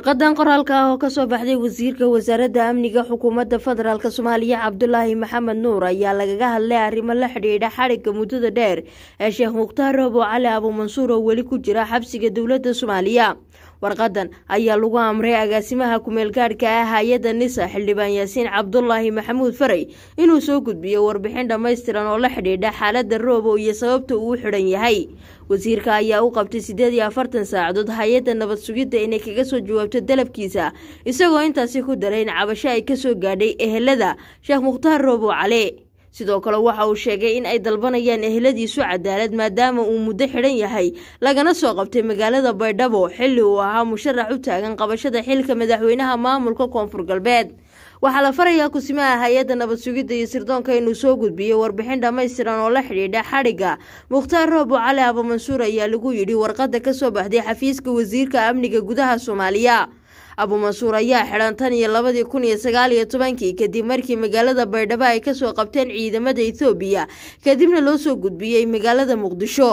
warqadan qoraalka ah oo kasoo baxday wasiirka wasaaradda amniga xukuumadda federaalk soomaaliya cabdulaahi maxamed nuur ayaa lagaga hadlay arrimo la xidhiidha xadhigga muddada dheer ee sheekh mukhtaar roobo cali abuumansuur oo weli ku jira xabsiga dowladda soomaaliya warqadan ayaa lagu amray agaasimaha kumeelgaadhka ah hay-adda nisa xildhibaan yaasiin cabdulaahi maxamuud faray inuu soo gudbiyo warbixin dhammaystiran oo la xidhiidha xaalada roobo iyo sababta uu xidhan yahay wasiirka ayaa u qabtay sideed iyo afartan saacadood hay-adda nabad sugidda inay kaga soo jawaabto dalabkiisa isagoo intaasi ku daray in cabasho ay ka soo gaadhay ehelada sheekh mukhtaar roobo cale sidoo kale waxa uu sheegay in ay dalbanayaan eheladiisu cadaalad maadaama uu muddo xidhan yahay lagana soo qabtay magaalada baydhabo xilli uu ahaa musharax u taagan qabashada xilka madaxweynaha maamulka koonfur galbeed waxaa la farayaa kusimaha hay-adda nabad sugidda iyo sirdoonka inuu soo gudbiyey warbixin dhammaystiran oo la xidhiidha xadhigga mukhtaar roobo cali abamansuur ayaa lagu yidhi warqadda ka soo baxday xafiiska wasiirka amniga gudaha soomaaliya abuumansuur ayaa xidhan tan iyo labadii kun iyo sagaal iyo tobankii kadib markii magaalada baydhabo ay kasoo qabteen ciidamada ethoobiya kadibna loo soo gudbiyey magaalada muqdisho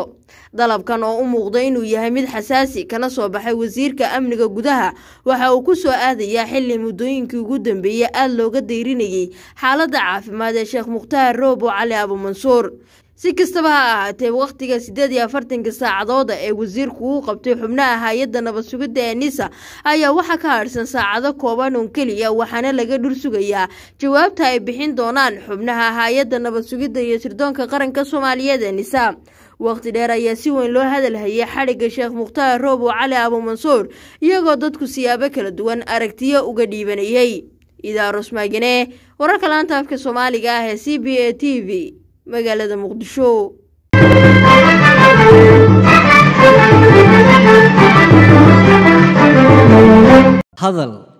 dalabkan oo u muuqda inuu yahay mid xasaasi kana soo baxay wasiirka amniga gudaha waxa uu ku soo aadayaa xili muddooyinkii ugu dambeeyey aada looga dayrinayay xaaladda caafimaad ee sheekh mukhtaar roobo cali mansuur si kastaba ha ahaatee wakhtiga sideed iyo afartanka saacadooda ee wasiirku uu qabtay xubnaha hay-adda nabad sugidda ee nisa ayaa waxaa ka hadhsan saacado kooban uun keliya waxaana laga dhur sugayaa jawaabta ay bixin doonaan xubnaha hay-adda nabad sugidda iyo sirdoonka qaranka soomaaliyeed ee nisa waqti dheer ayaa si weyn loo hadalhayay xadhigga sheekh mukhtaar roobo cali abuumansuur iyagoo dadku siyaabo kala duwan aragtiyo uga dhiibanayay idaarus maagane wararka laanta afka soomaaliga ah ee c b a t v magaalada muqdisho hadal